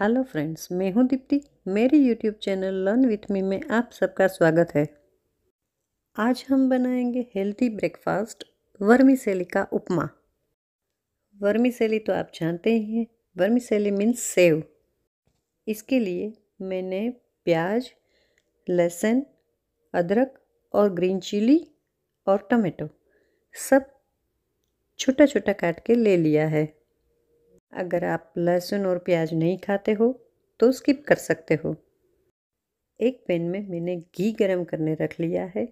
hello friends मैं हूं दीप्ति मेरे YouTube channel learn with me में आप सबका स्वागत है आज हम बनाएंगे हेल्थी ब्रेकफास्ट वर्मीसेली का उपमा वर्मीसेली तो आप जानते ही हैं वर्मीसेली मीन्स सेव इसके लिए मैंने प्याज लहसुन अदरक और ग्रीन चिली और टमाटो सब छोटा छोटा काट के ले लिया है अगर आप लहसुन और प्याज नहीं खाते हो तो स्किप कर सकते हो एक पैन में मैंने घी गरम करने रख लिया है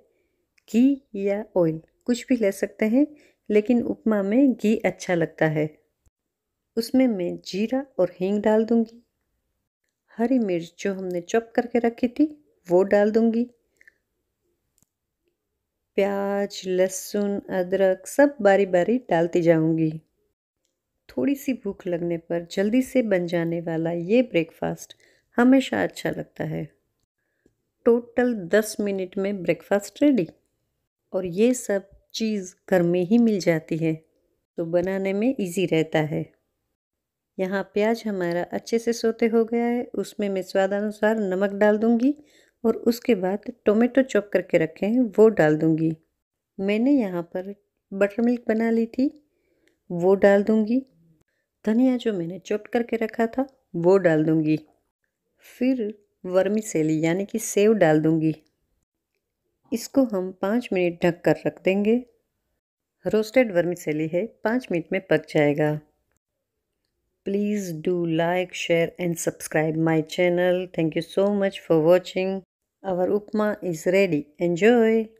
घी या ऑयल कुछ भी ले सकते हैं लेकिन उपमा में घी अच्छा लगता है उसमें मैं जीरा और हींग डाल दूंगी हरी मिर्च जो हमने चॉप करके रखी थी वो डाल दूंगी प्याज लहसुन अदरक सब बारी बारी डालती जाऊंगी थोड़ी सी भूख लगने पर जल्दी से बन जाने वाला ये ब्रेकफास्ट हमेशा अच्छा लगता है टोटल दस मिनट में ब्रेकफास्ट रेडी और ये सब चीज़ घर में ही मिल जाती है तो बनाने में इजी रहता है यहाँ प्याज हमारा अच्छे से सोते हो गया है उसमें मैं स्वादानुसार नमक डाल दूँगी और उसके बाद टोमेटो चॉप करके रखे हैं वो डाल दूँगी मैंने यहाँ पर बटर मिल्क बना ली थी वो डाल दूँगी धनिया जो मैंने चॉप करके रखा था वो डाल दूँगी फिर वर्मी सेली यानी कि सेव डाल दूँगी इसको हम पाँच मिनट ढक कर रख देंगे रोस्टेड वर्मी सेली है पाँच मिनट में पक जाएगा please do like share and subscribe my channel thank you so much for watching our upma is ready enjoy